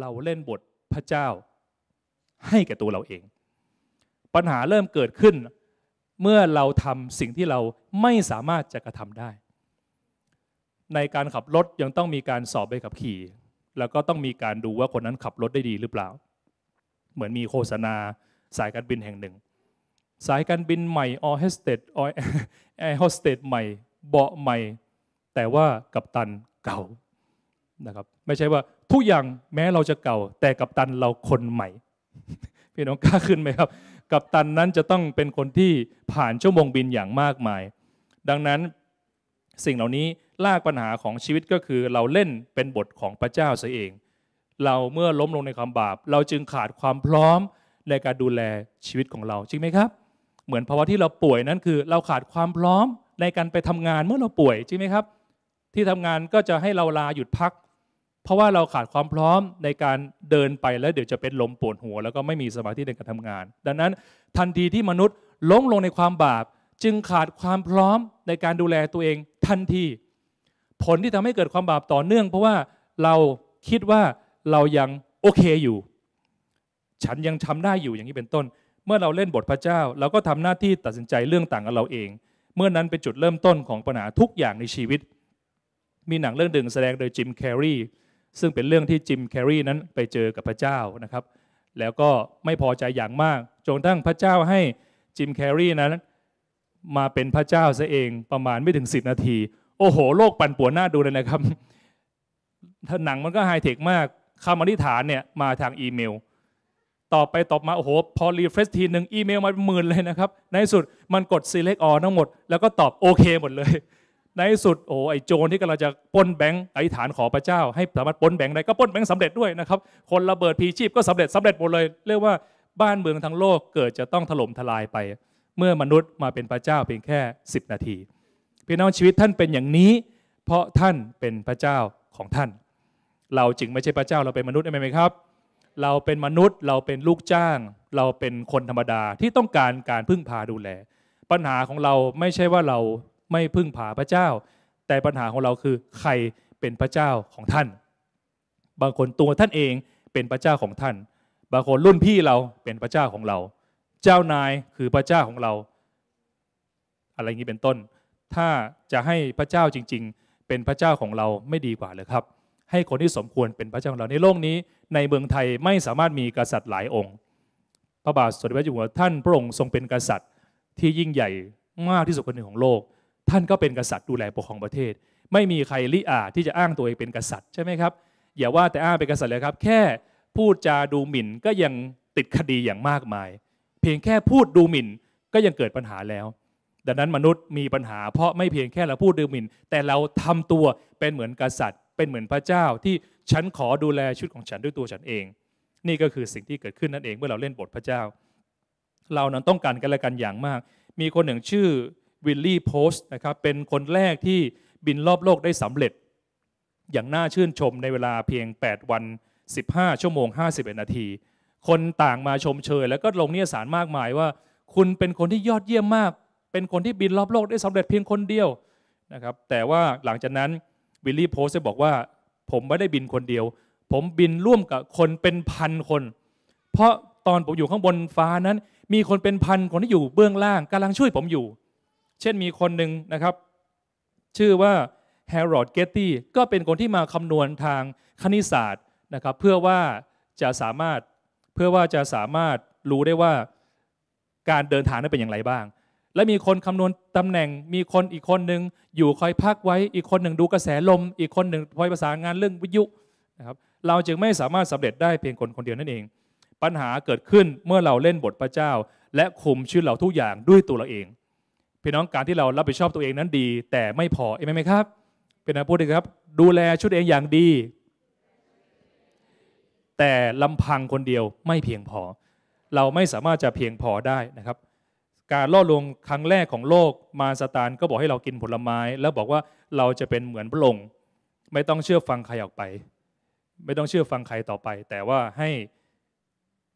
เราเล่นบทพระเจ้า ให้แก่ตัวเราเอง ปัญหาเริ่มเกิดขึ้น เมื่อเราทำสิ่งที่เราไม่สามารถจะกระทำได้ ในการขับรถยังต้องมีการสอบใบขับขี่ แล้วก็ต้องมีการดูว่าคนนั้นขับรถได้ดีหรือเปล่า เหมือนมีโฆษณา สายการบินแห่งหนึ่ง สายการบินใหม่ออเฮสเตดอแอร์โฮสเตดใหม่ เบาะใหม่ แต่ว่ากัปตันเก่านะครับ ไม่ใช่ว่าทุกอย่างแม้เราจะเก่าแต่กัปตันเราคนใหม่พี่น้องกล้าขึ้นไหมครับ กัปตันนั้นจะต้องเป็นคนที่ผ่านชั่วโมงบินอย่างมากมาย ดังนั้นสิ่งเหล่านี้ลากปัญหาของชีวิตก็คือเราเล่นเป็นบทของพระเจ้าเสียเอง เราเมื่อล้มลงในความบาป เราจึงขาดความพร้อมในการดูแลชีวิตของเราจริงไหมครับ เหมือนภาวะที่เราป่วยนั้นคือเราขาดความพร้อมในการไปทำงานเมื่อเราป่วยจริงไหมครับ ที่ทำงานก็จะให้เราลาหยุดพักเพราะว่าเราขาดความพร้อมในการเดินไปแล้วเดี๋ยวจะเป็นลมปวดหัว แล้วก็ไม่มีสมาธิในการทำงาน ดังนั้นทันทีที่มนุษย์ล้มลงในความบาป จึงขาดความพร้อมในการดูแลตัวเองทันทีผลที่ทำให้เกิดความบาปต่อเนื่อง เพราะว่าเราคิดว่าเรายังโอเคอยู่ ฉันยังทำได้อยู่อย่างนี้เป็นต้น เมื่อเราเล่นบทพระเจ้าเราก็ทำหน้าที่ตัดสินใจเรื่องต่างกับเราเอง เมื่อนั้นเป็นจุดเริ่มต้นของปัญหาทุกอย่างในชีวิต มีหนังเรื่องหนึ่งแสดงโดยจิมแคร์รีซึ่งเป็นเรื่องที่จิมแคร์รีนั้นไปเจอกับพระเจ้านะครับ แล้วก็ไม่พอใจอย่างมากจนทั้งพระเจ้าให้จิมแคร์รีนั้น มาเป็นพระเจ้าซะเองประมาณไม่ถึง10นาที โอ้โห โลกปั่นป่วนหน้าดูเลยนะครับถ้าหนังมันก็ไฮเทคมากคำอธิษฐานเนี่ย มาทางอีเมล ต่อไปตอบมา โอ้โห พอรีเฟรชทีหนึ่งอีเมลมาเป็นหมื่นเลยนะครับในสุดมันกด select all ทั้งหมดแล้วก็ตอบโอเคหมดเลยในสุดโอ้ไอโจรที่กำลังจะป้นแบงค์ไอฐานขอพระเจ้า ให้สามารถป้นแบงค์ได้ก็ป้นแบงค์สำเร็จด้วยนะครับ คนระเบิดพีชีพก็สำเร็จสำเร็จหมดเลยเรียกว่าบ้านเมืองทั้งโลกเกิดจะต้องถล่มทลายไป เมื่อมนุษย์มาเป็นพระเจ้าเพียงแค่ 10 นาทีพี่น้องชีวิตท่านเป็นอย่างนี้ เพราะท่านเป็นพระเจ้าของท่าน เราจึงไม่ใช่พระเจ้าเราเป็นมนุษย์ได้ไหมครับ เราเป็นมนุษย์เราเป็นลูกจ้าง เราเป็นคนธรรมดาที่ต้องการการพึ่งพาดูแล ปัญหาของเราไม่ใช่ว่าเราไม่พึ่งผาพระเจ้า แต่ปัญหาของเราคือใครเป็นพระเจ้าของท่าน บางคนตัวท่านเองเป็นพระเจ้าของท่าน บางคนรุ่นพี่เราเป็นพระเจ้าของเรา เจ้านายคือพระเจ้าของเรา อะไรอย่างนี้เป็นต้น ถ้าจะให้พระเจ้าจริง ๆ เป็นพระเจ้าของเราไม่ดีกว่าเลยครับ ให้คนที่สมควรเป็นพระเจ้าของเราในโลกนี้ ในเมืองไทยไม่สามารถมีกษัตริย์หลายองค์ พระบาทสมเด็จพระเจ้าอยู่หัวท่านพระองค์ทรงเป็นกษัตริย์ ที่ยิ่งใหญ่มากที่สุดคนหนึ่งของโลกท่านก็เป็นกษัตริย์ดูแลปกครองประเทศ ไม่มีใครลิอาที่จะอ้างตัวเองเป็นกษัตริย์ใช่ไหมครับ อย่าว่าแต่อ้างเป็นกษัตริย์เลยครับ แค่พูดจาดูหมิ่นก็ยังติดคดีอย่างมากมาย เพียงแค่พูดดูหมิ่นก็ยังเกิดปัญหาแล้ว ดังนั้นมนุษย์มีปัญหา เพราะไม่เพียงแค่เราพูดดูหมิ่น แต่เราทำตัวเป็นเหมือนกษัตริย์ เป็นเหมือนพระเจ้าที่ฉันขอดูแลชุดของฉันด้วยตัวฉันเอง นี่ก็คือสิ่งที่เกิดขึ้นนั่นเองเมื่อเราเล่นบทพระเจ้า เรานั้นต้องการกันและกันอย่างมาก มีคนหนึ่งชื่อวิลลี่ โพสต์ นะครับ เป็นคนแรกที่บินรอบโลกได้สำเร็จ อย่างน่าชื่นชมในเวลาเพียง 8 วัน 15 ชั่วโมง 51 นาที คนต่างมาชมเชย แล้วก็ลงนิยสารมากมายว่า คุณเป็นคนที่ยอดเยี่ยมมาก เป็นคนที่บินรอบโลกได้สำเร็จเพียงคนเดียวนะครับแต่ว่าหลังจากนั้นวิลลี่ โพสต์บอกว่าผมไม่ได้บินคนเดียว ผมบินร่วมกับคนเป็นพันคน เพราะตอนผมอยู่ข้างบนฟ้านั้น มีคนเป็นพันคนที่อยู่เบื้องล่างกำลังช่วยผมอยู่เช่นมีคนหนึ่งนะครับ ชื่อว่าแฮร์รอดเกตตี้ก็เป็นคนที่มาคำนวณทางคณิตศาสตร์นะครับเพื่อว่าจะสามารถเพื่อว่าจะสามารถรู้ได้ว่าการเดินทางนั้นเป็นอย่างไรบ้าง และมีคนคำนวณตำแหน่งมีคนอีกคนหนึ่งอยู่คอยพักไว้อีกคนหนึ่งดูกระแสลมอีกคนหนึ่งคอยประสานงานเรื่องวิทยุนะครับเราจึงไม่สามารถสำเร็จได้เพียงคนคนเดียวนั่นเอง ปัญหาเกิดขึ้นเมื่อเราเล่นบทพระเจ้า และคุมชื่อเราทุกอย่างด้วยตัวเราเองพี่น้องการที่เรารับผิดชอบตัวเองนั้นดี แต่ไม่พอเองไหมครับ เป็นอาพูดเลยครับ ดูแลชุดเองอย่างดี แต่ลำพังคนเดียวไม่เพียงพอ เราไม่สามารถจะเพียงพอได้นะครับ การล่อลวงครั้งแรกของโลกมาสตานก็บอกให้เรากินผลไม้ แล้วบอกว่าเราจะเป็นเหมือนพระองค์ไม่ต้องเชื่อฟังใครออกไป ไม่ต้องเชื่อฟังใครต่อไป แต่ว่าให้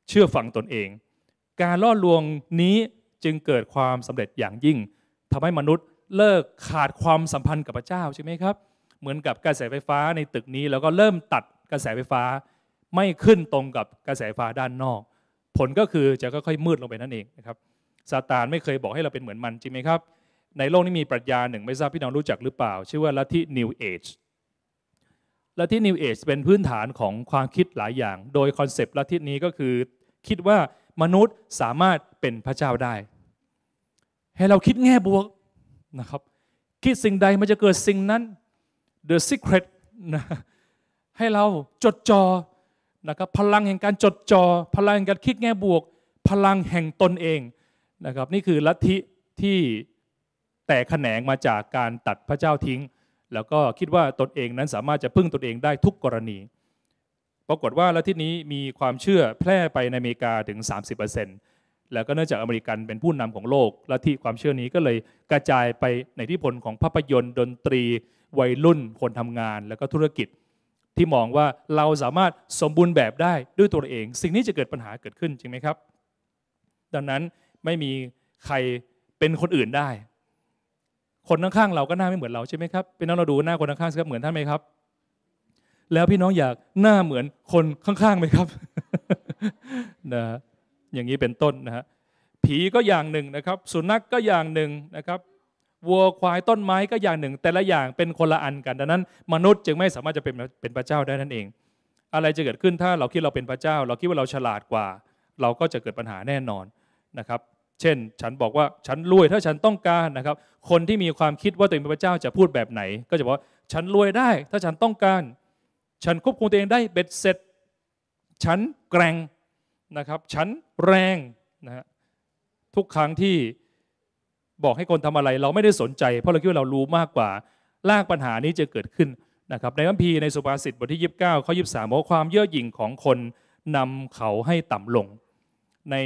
เชื่อฟังตนเอง การล่อลวงนี้จึงเกิดความสำเร็จอย่างยิ่ง ทำให้มนุษย์เลิกขาดความสัมพันธ์กับพระเจ้าใช่ไหมครับ เหมือนกับกระแสไฟฟ้าในตึกนี้แล้วก็เริ่มตัดกระแสไฟฟ้า ไม่ขึ้นตรงกับกระแสไฟฟ้าด้านนอก ผลก็คือจะค่อยๆมืดลงไปนั่นเองนะครับ ซาตานไม่เคยบอกให้เราเป็นเหมือนมันจริงไหมครับ ในโลกนี้มีปรัชญาหนึ่งไม่ทราบพี่น้องรู้จักหรือเปล่า ชื่อว่าลัทธินิวเอจ ลัทธินิวเอจเป็นพื้นฐานของความคิดหลายอย่าง โดยคอนเซปต์ลัทธินี้ก็คือคิดว่ามนุษย์สามารถเป็นพระเจ้าได้ให้เราคิดแง่บวกนะครับคิดสิ่งใดมันจะเกิดสิ่งนั้น The Secret นะให้เราจดจอนะครับพลังแห่งการจดจอพลังแห่งการคิดแง่บวก พลังแห่งตนเองนะครับนี่คือลัทธิที่แตกแขนงมาจากการตัดพระเจ้าทิ้ง แล้วก็คิดว่าตนเองนั้นสามารถจะพึ่งตนเองได้ทุกกรณี ปรากฏว่าลัทธินี้มีความเชื่อแพร่ไปในอเมริกาถึง 30%เแล้วก็เนื่องจากอเมริกันเป็นผู้นำของโลก และที่ความเชื่อนี้ก็เลยกระจายไปในที่ผลของภาพยนตร์ดนตรีวัยรุ่นคนทำงานแล้วก็ธุรกิจ ที่มองว่าเราสามารถสมบูรณ์แบบได้ด้วยตัวเอง สิ่งนี้จะเกิดปัญหาเกิดขึ้นจริงไหมครับ ดังนั้นไม่มีใครเป็นคนอื่นได้ คนข้างๆเราก็หน้าไม่เหมือนเราใช่ไหมครับเป็นน้องเราดูหน้าคนข้างๆสิครับเหมือนท่านไหมครับ แล้วพี่น้องอยากหน้าเหมือนคนข้างๆไหมครับนะอย่างนี้เป็นต้นนะฮะผีก็อย่างหนึ่งนะครับ สุนัขกก็อย่างหนึ่งนะครับ วัวควายต้นไม้ก็อย่างหนึ่ง แต่ละอย่างเป็นคนละอันกัน ดังนั้นมนุษย์จึงไม่สามารถจะเป็นเป็นพระเจ้าได้นั่นเอง อะไรจะเกิดขึ้นถ้าเราคิดเราเป็นพระเจ้า เราคิดว่าเราฉลาดกว่า เราก็จะเกิดปัญหาแน่นอนนะครับ เช่นฉันบอกว่าฉันรวยถ้าฉันต้องการนะครับ คนที่มีความคิดว่าตัวเองเป็นพระเจ้าจะพูดแบบไหน ก็จะบอกว่าฉันรวยได้ ถ้าฉันต้องการ ฉันควบคุมตัวเองได้เบ็ดเสร็จ ฉันแกร่งนะครับฉันแรงนะฮะทุกครั้งที่บอกให้คนทำอะไร เราไม่ได้สนใจเพราะเราคิดว่าเรารู้มากกว่าลากปัญหานี้จะเกิดขึ้นนะครับในคัมพีในสุภาษิตบทที่29ข้อ23บอกความเย่อหยิ่งของคนนำเขาให้ต่ำลงใน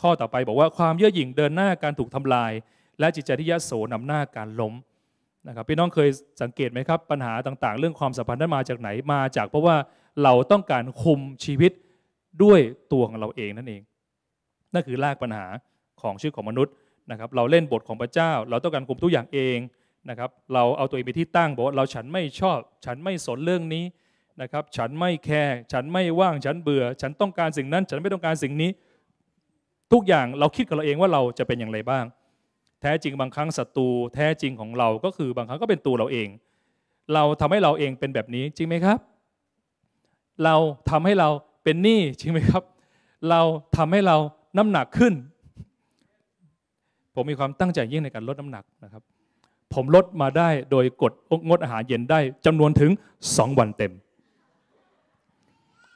ข้อต่อไปบอกว่าความเย่อหยิ่งเดินหน้าการถูกทำลาย และจิตใจที่ยโสนำหน้าการล้มนะครับพี่น้องเคยสังเกตไหมครับปัญหาต่างๆ เรื่องความสัมพันธ์นั้นมาจากไหนมาจากเพราะว่าเราต้องการคุมชีวิตด้วยตัวของเราเองนั่นเอง นั่นคือรากปัญหาของชื่อของมนุษย์นะครับ เราเล่นบทของพระเจ้า เราต้องการคุมทุกอย่างเองนะครับเราเอาตัวเองไปที่ตั้งบอกว่าเราฉันไม่ชอบ ฉันไม่สนเรื่องนี้นะครับ ฉันไม่แคร์ฉันไม่ว่างฉันเบื่อฉันต้องการสิ่งนั้นฉันไม่ต้องการสิ่งนี้ ทุกอย่างเราคิดกับเราเองว่าเราจะเป็นอย่างไรบ้าง แท้จริงบางครั้งศัตรูแท้จริงของเราก็คือบางครั้งก็เป็นตัวเราเอง เราทำให้เราเองเป็นแบบนี้จริงไหมครับ เราทำให้เราเป็นหนี้จริงไหมครับ เราทำให้เราน้ำหนักขึ้น ผมมีความตั้งใจยิ่งในการลดน้ำหนักนะครับ ผมลดมาได้โดยกดงดอาหารเย็นได้จำนวนถึง2วันเต็ม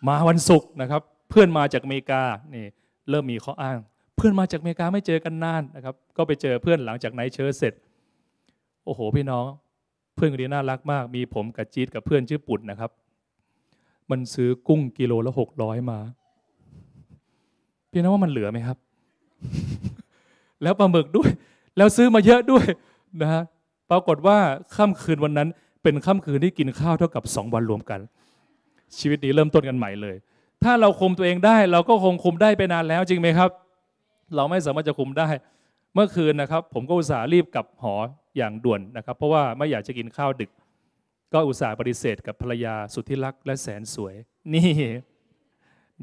มาวันศุกร์นะครับ เพื่อนมาจากอเมริกานี่เริ่มมีข้ออ้าง เพื่อนมาจากอเมริกาไม่เจอกันนานนะครับก็ไปเจอเพื่อนหลังจากไนเชิร์เสร็จ โอ้โหพี่น้องเพื่อนคนนี้น่ารักมาก มีผมกับจี๊ดกับเพื่อนชื่อปุ่นนะครับมันซื้อกุ้งกิโลละหกร้อยมา พี่น้งว่ามันเหลือไหมครับ แล้วปลาหมึกด้วย แล้วซื้อมาเยอะด้วยนะฮะปรากฏว่าค่ำคืนวันนั้น เป็นค่ำคืนที่กินข้าวเท่ากับสองวันรวมกัน ชีวิตนี้เริ่มต้นกันใหม่เลย ถ้าเราคุมตัวเองได้ เราก็คงคุมได้ไปนานแล้วจริงไหมครับ เราไม่สามารถจะคุมได้ เมื่อคืนนะครับ ผมก็อุตส่าห์รีบกลับหออย่างด่วนนะครับ เพราะว่าไม่อยากจะกินข้าวดึกก็อุตส่าห์ปฏิเสธกับภรรยาสุดที่รักและแสนสวย นี่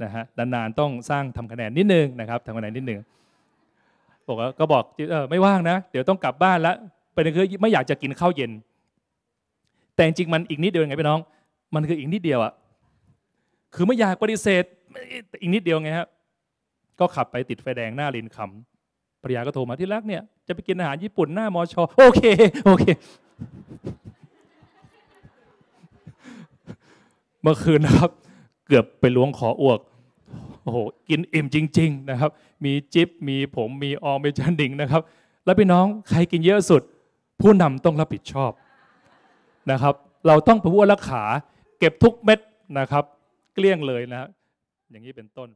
นะฮะนานๆต้องสร้างทำคะแนนนิดนึงนะครับทำคะแนนนิดนึงบอกว่าก็บอกเออไม่ว่างนะ เดี๋ยวต้องกลับบ้านแล้วเป็นคือไม่อยากจะกินข้าวเย็น แต่จริงมันอีกนิดเดียวไงพี่น้อง มันคืออีกนิดเดียวอะคือไม่อยากปฏิเสธอีกนิดเดียวไงฮะก็ขับไปติดไฟแดงหน้าลินคำภรรยาก็โทรมาที่รักเนี่ยจะไปกินอาหารญี่ปุ่นหน้ามอชอโอเค โอเคมื่อคืนนะครับเกือบไปล้วงขออวกโอ้โหกินอิ่มจริงๆนะครับมีจิ๊บมีผมมีออมมีจันดิงนะครับแล้วพี่น้องใครกินเยอะสุด ผู้นำต้องรับผิดชอบนะครับเราต้องประวัติรักษาเก็บทุกเม็ดนะครับ เกลี้ยงเลยนะอย่างนี้เป็นต้น